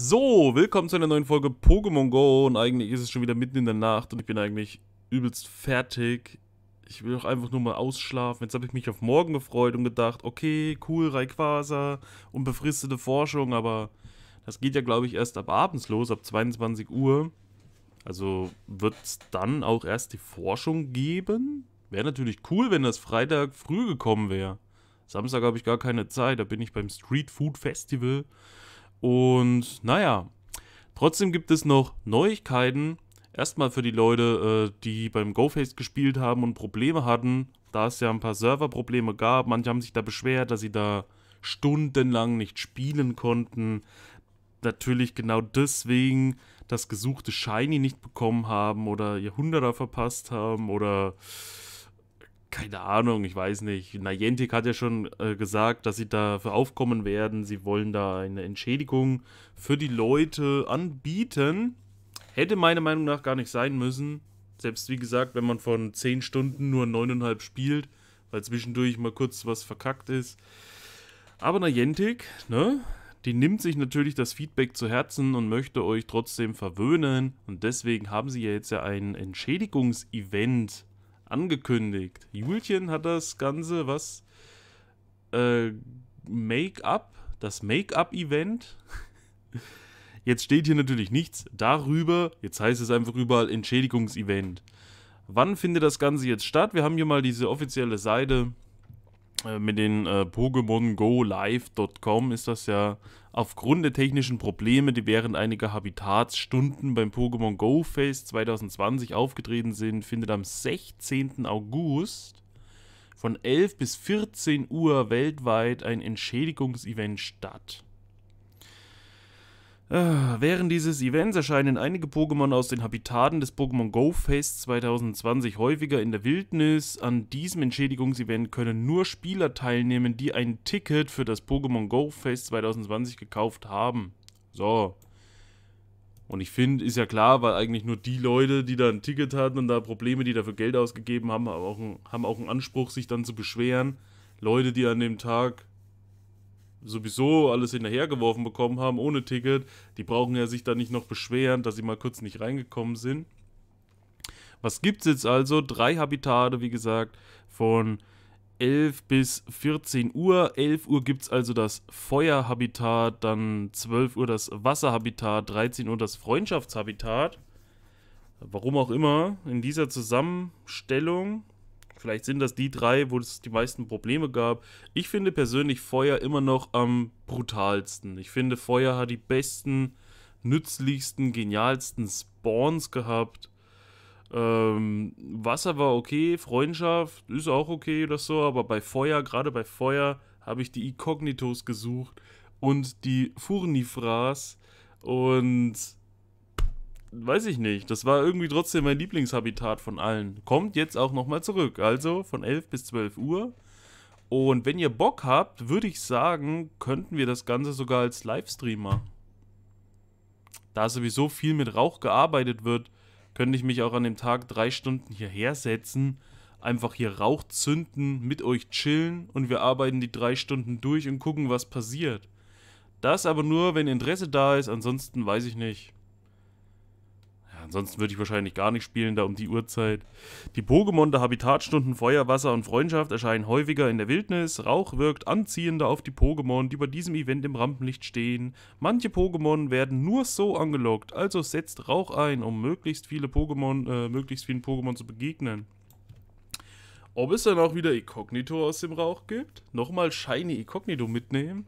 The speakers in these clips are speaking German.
So, willkommen zu einer neuen Folge Pokémon Go und eigentlich ist es schon wieder mitten in der Nacht und ich bin eigentlich übelst fertig. Ich will auch einfach nur mal ausschlafen. Jetzt habe ich mich auf morgen gefreut und gedacht, okay, cool, Rayquaza und befristete Forschung, aber das geht ja, glaube ich, erst ab abends los, ab 22 Uhr. Also wird es dann auch erst die Forschung geben? Wäre natürlich cool, wenn das Freitag früh gekommen wäre. Samstag habe ich gar keine Zeit, da bin ich beim Street Food Festival. Und naja, trotzdem gibt es noch Neuigkeiten. Erstmal für die Leute, äh, die beim GoFace gespielt haben und Probleme hatten, da es ja ein paar Serverprobleme gab. Manche haben sich da beschwert, dass sie da stundenlang nicht spielen konnten. Natürlich genau deswegen das gesuchte Shiny nicht bekommen haben oder ihr Hunderter verpasst haben oder keine Ahnung, ich weiß nicht. Niantic hat ja schon äh, gesagt, dass sie dafür aufkommen werden. Sie wollen da eine Entschädigung für die Leute anbieten. Hätte meiner Meinung nach gar nicht sein müssen. Selbst wie gesagt, wenn man von 10 Stunden nur 9,5 spielt, weil zwischendurch mal kurz was verkackt ist. Aber Niantic, ne? Die nimmt sich natürlich das Feedback zu Herzen und möchte euch trotzdem verwöhnen. Und deswegen haben sie ja jetzt ja ein Entschädigungsevent angekündigt. Julchen hat das Ganze, was? Äh, Make-up, das Make-up-Event. Jetzt steht hier natürlich nichts darüber. Jetzt heißt es einfach überall Entschädigungsevent. Wann findet das Ganze jetzt statt? Wir haben hier mal diese offizielle Seite äh, mit den äh, Pokémon Go Live.com ist das ja aufgrund der technischen Probleme, die während einiger Habitatsstunden beim Pokémon Go Fest 2020 aufgetreten sind, findet am 16. August von 11 bis 14 Uhr weltweit ein Entschädigungsevent statt. Ah, während dieses Events erscheinen einige Pokémon aus den Habitaten des Pokémon Go Fest 2020 häufiger in der Wildnis. An diesem Entschädigungsevent können nur Spieler teilnehmen, die ein Ticket für das Pokémon Go Fest 2020 gekauft haben. So. Und ich finde, ist ja klar, weil eigentlich nur die Leute, die da ein Ticket hatten und da Probleme, die dafür Geld ausgegeben haben, haben auch, einen, haben auch einen Anspruch, sich dann zu beschweren. Leute, die an dem Tag sowieso alles hinterhergeworfen bekommen haben, ohne Ticket. Die brauchen ja sich da nicht noch beschweren, dass sie mal kurz nicht reingekommen sind. Was gibt es jetzt also? Drei Habitate, wie gesagt, von 11 bis 14 Uhr. 11 Uhr gibt es also das Feuerhabitat, dann 12 Uhr das Wasserhabitat, 13 Uhr das Freundschaftshabitat. Warum auch immer, in dieser Zusammenstellung Vielleicht sind das die drei, wo es die meisten Probleme gab. Ich finde persönlich Feuer immer noch am brutalsten. Ich finde Feuer hat die besten, nützlichsten, genialsten Spawns gehabt. Ähm, Wasser war okay, Freundschaft ist auch okay oder so, aber bei Feuer, gerade bei Feuer, habe ich die Incognitos gesucht und die Furnifras und weiß ich nicht. Das war irgendwie trotzdem mein Lieblingshabitat von allen. Kommt jetzt auch nochmal zurück. Also von 11 bis 12 Uhr. Und wenn ihr Bock habt, würde ich sagen, könnten wir das Ganze sogar als Livestream machen. Da sowieso viel mit Rauch gearbeitet wird, könnte ich mich auch an dem Tag drei Stunden hierher setzen, einfach hier Rauch zünden, mit euch chillen und wir arbeiten die drei Stunden durch und gucken, was passiert. Das aber nur, wenn Interesse da ist, ansonsten weiß ich nicht ansonsten würde ich wahrscheinlich gar nicht spielen, da um die Uhrzeit. Die Pokémon der Habitatstunden Feuer, Wasser und Freundschaft erscheinen häufiger in der Wildnis. Rauch wirkt anziehender auf die Pokémon, die bei diesem Event im Rampenlicht stehen. Manche Pokémon werden nur so angelockt, also setzt Rauch ein, um möglichst viele Pokémon, äh, möglichst vielen Pokémon zu begegnen. Ob es dann auch wieder Inkognito aus dem Rauch gibt? Nochmal Shiny Inkognito mitnehmen?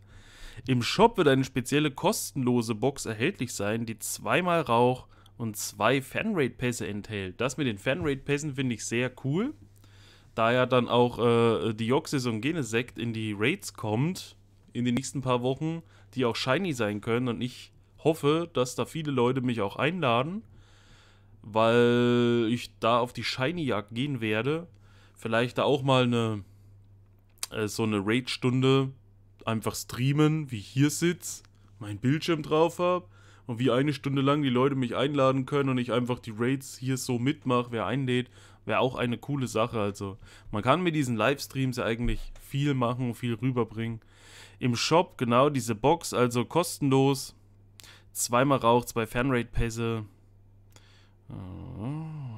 Im Shop wird eine spezielle kostenlose Box erhältlich sein, die zweimal Rauch, und zwei Fanrate-Pässe enthält. Das mit den Fanrate-Pässen finde ich sehr cool, da ja dann auch äh, Dioxys und Genesect in die Raids kommt in den nächsten paar Wochen, die auch shiny sein können und ich hoffe, dass da viele Leute mich auch einladen, weil ich da auf die Shiny-Jagd gehen werde. Vielleicht da auch mal eine äh, so eine Raid-Stunde einfach streamen, wie ich hier sitze, mein Bildschirm drauf habe und wie eine Stunde lang die Leute mich einladen können und ich einfach die Raids hier so mitmache, wer einlädt, wäre auch eine coole Sache. Also man kann mit diesen Livestreams ja eigentlich viel machen, und viel rüberbringen. Im Shop genau diese Box, also kostenlos. Zweimal Rauch, zwei fanrate pässe Oh. Ah.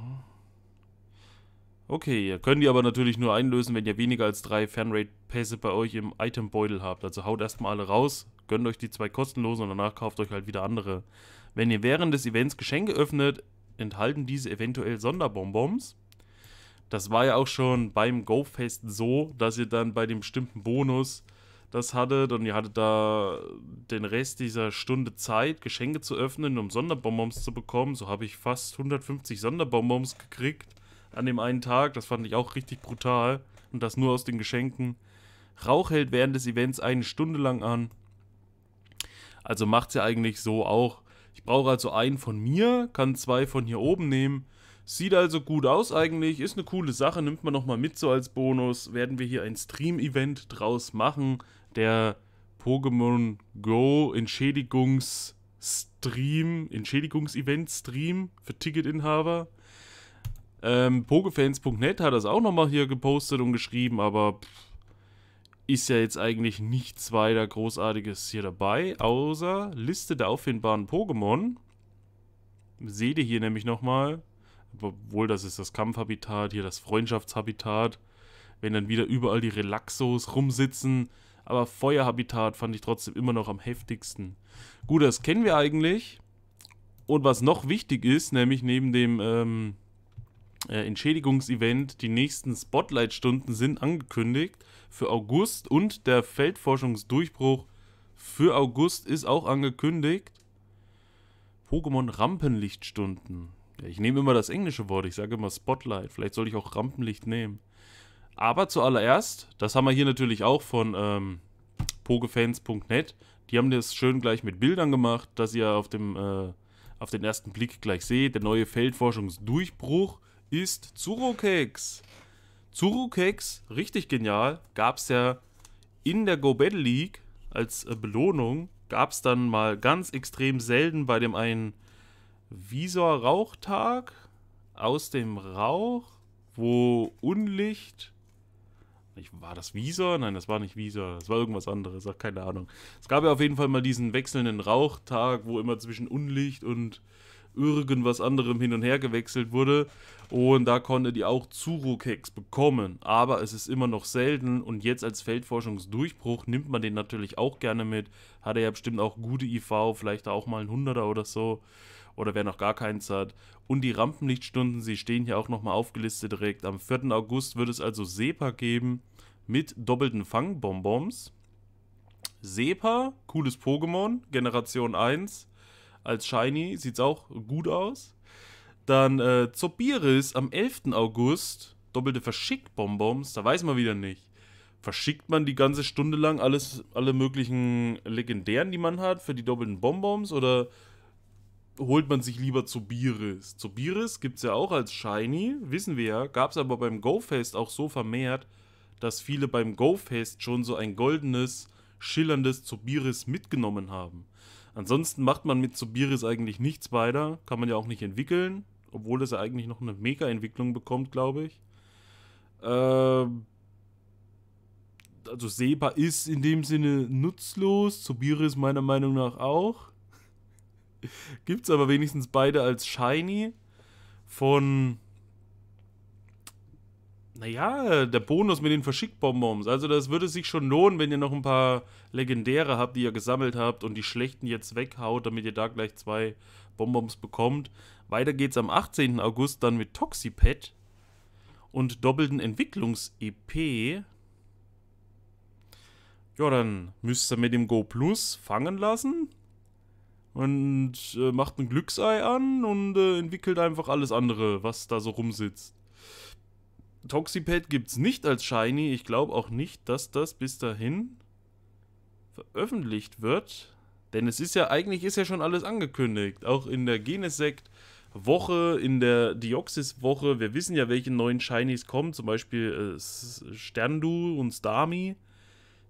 Okay, ihr könnt die aber natürlich nur einlösen, wenn ihr weniger als drei Fanrate-Pässe bei euch im Itembeutel habt. Also haut erstmal alle raus, gönnt euch die zwei kostenlosen und danach kauft euch halt wieder andere. Wenn ihr während des Events Geschenke öffnet, enthalten diese eventuell Sonderbonbons. Das war ja auch schon beim Go-Fest so, dass ihr dann bei dem bestimmten Bonus das hattet und ihr hattet da den Rest dieser Stunde Zeit, Geschenke zu öffnen, um Sonderbonbons zu bekommen. So habe ich fast 150 Sonderbonbons gekriegt an dem einen Tag. Das fand ich auch richtig brutal. Und das nur aus den Geschenken. Rauch hält während des Events eine Stunde lang an. Also macht macht's ja eigentlich so auch. Ich brauche also einen von mir, kann zwei von hier oben nehmen. Sieht also gut aus eigentlich, ist eine coole Sache, nimmt man nochmal mit so als Bonus. Werden wir hier ein Stream-Event draus machen, der Pokémon Go Entschädigungs-Stream, Entschädigungs-Event-Stream für Ticketinhaber. Ähm, Pokefans.net hat das auch nochmal hier gepostet und geschrieben, aber pff, ist ja jetzt eigentlich nichts weiter Großartiges hier dabei, außer Liste der auffindbaren Pokémon. Seht ihr hier nämlich nochmal, obwohl das ist das Kampfhabitat, hier das Freundschaftshabitat, wenn dann wieder überall die Relaxos rumsitzen, aber Feuerhabitat fand ich trotzdem immer noch am heftigsten. Gut, das kennen wir eigentlich. Und was noch wichtig ist, nämlich neben dem ähm, äh, Entschädigungsevent. Die nächsten Spotlight-Stunden sind angekündigt für August und der Feldforschungsdurchbruch für August ist auch angekündigt. Pokémon Rampenlichtstunden. Ja, ich nehme immer das englische Wort, ich sage immer Spotlight. Vielleicht sollte ich auch Rampenlicht nehmen. Aber zuallererst, das haben wir hier natürlich auch von ähm, pogefans.net. Die haben das schön gleich mit Bildern gemacht, dass ihr auf, dem, äh, auf den ersten Blick gleich seht. Der neue Feldforschungsdurchbruch ist Zuru-Keks. Zuru-Keks, richtig genial, gab es ja in der Go Battle League als äh, Belohnung. Gab es dann mal ganz extrem selten bei dem einen Visor-Rauchtag aus dem Rauch, wo Unlicht. War das Visor? Nein, das war nicht Visor. Das war irgendwas anderes. Ach, keine Ahnung. Es gab ja auf jeden Fall mal diesen wechselnden Rauchtag, wo immer zwischen Unlicht und irgendwas anderem hin und her gewechselt wurde. Und da konnte die auch Zurukex bekommen. Aber es ist immer noch selten. Und jetzt als Feldforschungsdurchbruch nimmt man den natürlich auch gerne mit. Hat er ja bestimmt auch gute IV, vielleicht auch mal ein 100er oder so. Oder wer noch gar keins hat. Und die Rampenlichtstunden, sie stehen hier auch nochmal aufgelistet direkt. Am 4. August wird es also SEPA geben mit doppelten Fangbonbons. SEPA, cooles Pokémon, Generation 1 als Shiny. Sieht's auch gut aus. Dann äh, Zobiris am 11. August. Doppelte Verschickbonbons. Da weiß man wieder nicht. Verschickt man die ganze Stunde lang alles, alle möglichen Legendären, die man hat, für die doppelten Bonbons? Oder holt man sich lieber Zobiris? Zobiris es ja auch als Shiny. Wissen wir ja. Gab es aber beim GoFest auch so vermehrt, dass viele beim GoFest schon so ein goldenes, schillerndes Zobiris mitgenommen haben. Ansonsten macht man mit Sobiris eigentlich nichts weiter. Kann man ja auch nicht entwickeln. Obwohl das ja eigentlich noch eine Mega-Entwicklung bekommt, glaube ich. Ähm, also Seba ist in dem Sinne nutzlos. Sobiris meiner Meinung nach auch. Gibt es aber wenigstens beide als Shiny. Von naja, der Bonus mit den Verschickbonbons. Also das würde sich schon lohnen, wenn ihr noch ein paar Legendäre habt, die ihr gesammelt habt und die schlechten jetzt weghaut, damit ihr da gleich zwei Bonbons bekommt. Weiter geht's am 18. August dann mit Toxipet und doppelten Entwicklungs-EP. Ja, dann müsst ihr mit dem Go Plus fangen lassen und äh, macht ein Glücksei an und äh, entwickelt einfach alles andere, was da so rumsitzt. Toxipad gibt es nicht als Shiny. Ich glaube auch nicht, dass das bis dahin veröffentlicht wird. Denn es ist ja, eigentlich ist ja schon alles angekündigt. Auch in der Genesect Woche, in der deoxys Woche. Wir wissen ja, welche neuen Shinies kommen. Zum Beispiel äh, Sterndu und Starmie.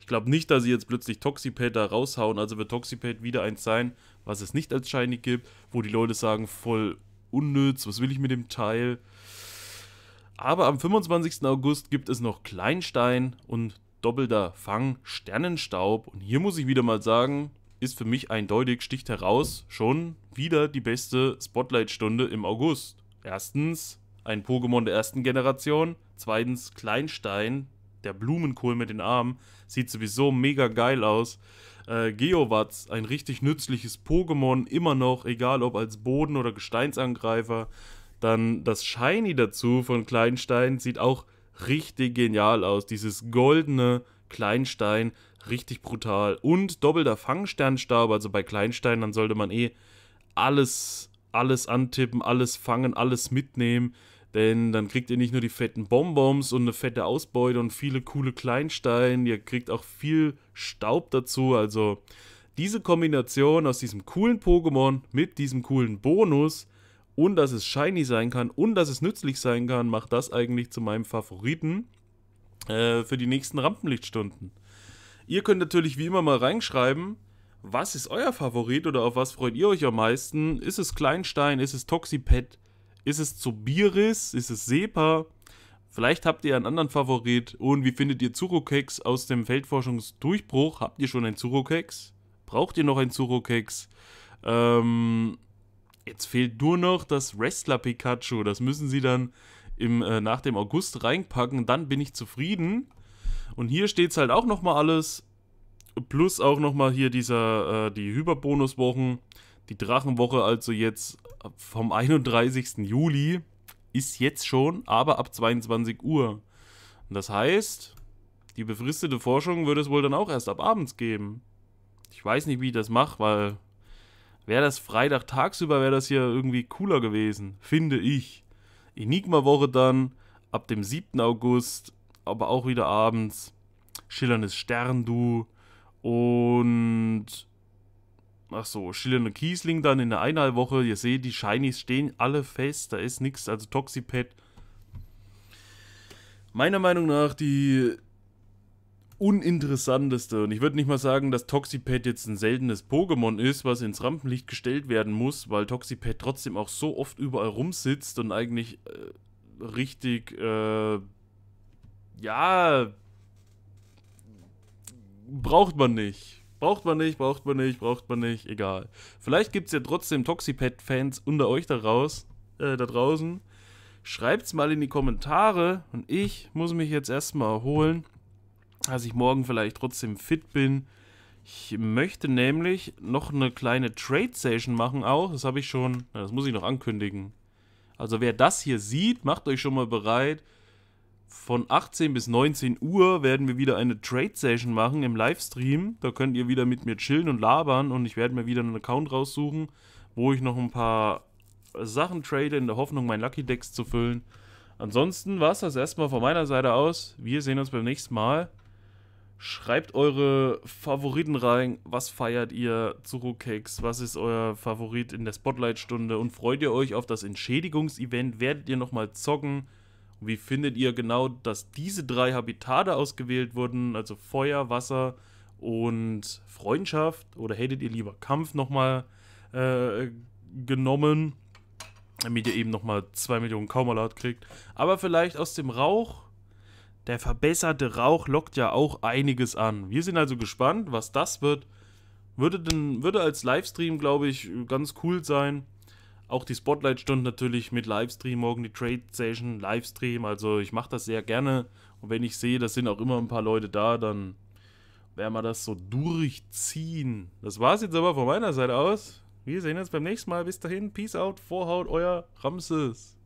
Ich glaube nicht, dass sie jetzt plötzlich Toxipad da raushauen. Also wird Toxipad wieder eins sein, was es nicht als Shiny gibt. Wo die Leute sagen, voll unnütz, was will ich mit dem Teil? Aber am 25. August gibt es noch Kleinstein und doppelter Fang Sternenstaub. Und hier muss ich wieder mal sagen, ist für mich eindeutig, sticht heraus, schon wieder die beste Spotlight-Stunde im August. Erstens ein Pokémon der ersten Generation. Zweitens Kleinstein, der Blumenkohl mit den Armen. Sieht sowieso mega geil aus. Äh, Geowatz, ein richtig nützliches Pokémon, immer noch, egal ob als Boden- oder Gesteinsangreifer. Dann das Shiny dazu von Kleinstein sieht auch richtig genial aus. Dieses goldene Kleinstein, richtig brutal. Und doppelter Fangsternstab, also bei Kleinstein, dann sollte man eh alles, alles antippen, alles fangen, alles mitnehmen. Denn dann kriegt ihr nicht nur die fetten Bonbons und eine fette Ausbeute und viele coole Kleinsteine, ihr kriegt auch viel Staub dazu. Also diese Kombination aus diesem coolen Pokémon mit diesem coolen Bonus und dass es shiny sein kann und dass es nützlich sein kann, macht das eigentlich zu meinem Favoriten äh, für die nächsten Rampenlichtstunden. Ihr könnt natürlich wie immer mal reinschreiben, was ist euer Favorit oder auf was freut ihr euch am meisten? Ist es Kleinstein? Ist es Toxipet? Ist es Zobiris? Ist es Sepa? Vielleicht habt ihr einen anderen Favorit. Und wie findet ihr Zurokex aus dem Feldforschungsdurchbruch? Habt ihr schon einen Zurokex? Braucht ihr noch einen Zurokex? Ähm, Jetzt fehlt nur noch das Wrestler Pikachu. Das müssen sie dann im, äh, nach dem August reinpacken. Dann bin ich zufrieden. Und hier steht es halt auch nochmal alles. Plus auch nochmal hier dieser, äh, die Hyperbonuswochen. Die Drachenwoche also jetzt vom 31. Juli ist jetzt schon, aber ab 22 Uhr. Und das heißt, die befristete Forschung würde es wohl dann auch erst ab abends geben. Ich weiß nicht, wie ich das mache, weil Wäre das Freitag tagsüber, wäre das hier irgendwie cooler gewesen, finde ich. Enigma-Woche dann, ab dem 7. August, aber auch wieder abends. Schillerndes Sterndu und. Ach so, Schillernde Kiesling dann in der Einhalbwoche. Ihr seht, die Shinies stehen alle fest, da ist nichts, also Toxipad. Meiner Meinung nach die uninteressanteste. Und ich würde nicht mal sagen, dass Toxipad jetzt ein seltenes Pokémon ist, was ins Rampenlicht gestellt werden muss, weil Toxipad trotzdem auch so oft überall rumsitzt und eigentlich äh, richtig, äh, ja, braucht man nicht. Braucht man nicht, braucht man nicht, braucht man nicht, egal. Vielleicht gibt es ja trotzdem Toxipad-Fans unter euch da, raus, äh, da draußen. Schreibt's mal in die Kommentare und ich muss mich jetzt erstmal erholen dass ich morgen vielleicht trotzdem fit bin. Ich möchte nämlich noch eine kleine Trade-Session machen auch. Das habe ich schon, das muss ich noch ankündigen. Also wer das hier sieht, macht euch schon mal bereit. Von 18 bis 19 Uhr werden wir wieder eine Trade-Session machen im Livestream. Da könnt ihr wieder mit mir chillen und labern und ich werde mir wieder einen Account raussuchen, wo ich noch ein paar Sachen trade, in der Hoffnung, mein Lucky Decks zu füllen. Ansonsten war es das erstmal von meiner Seite aus. Wir sehen uns beim nächsten Mal. Schreibt eure Favoriten rein. Was feiert ihr? Zuru Cakes, was ist euer Favorit in der Spotlight-Stunde? Und freut ihr euch auf das Entschädigungsevent? Werdet ihr nochmal zocken? Wie findet ihr genau, dass diese drei Habitate ausgewählt wurden? Also Feuer, Wasser und Freundschaft? Oder hättet ihr lieber Kampf nochmal äh, genommen? Damit ihr eben nochmal 2 Millionen Kaumalat kriegt. Aber vielleicht aus dem Rauch der verbesserte Rauch lockt ja auch einiges an. Wir sind also gespannt, was das wird. Würde, denn, würde als Livestream, glaube ich, ganz cool sein. Auch die spotlight stunde natürlich mit Livestream, morgen die Trade-Session, Livestream. Also ich mache das sehr gerne. Und wenn ich sehe, da sind auch immer ein paar Leute da, dann werden wir das so durchziehen. Das war es jetzt aber von meiner Seite aus. Wir sehen uns beim nächsten Mal. Bis dahin, Peace out, Vorhaut, euer Ramses.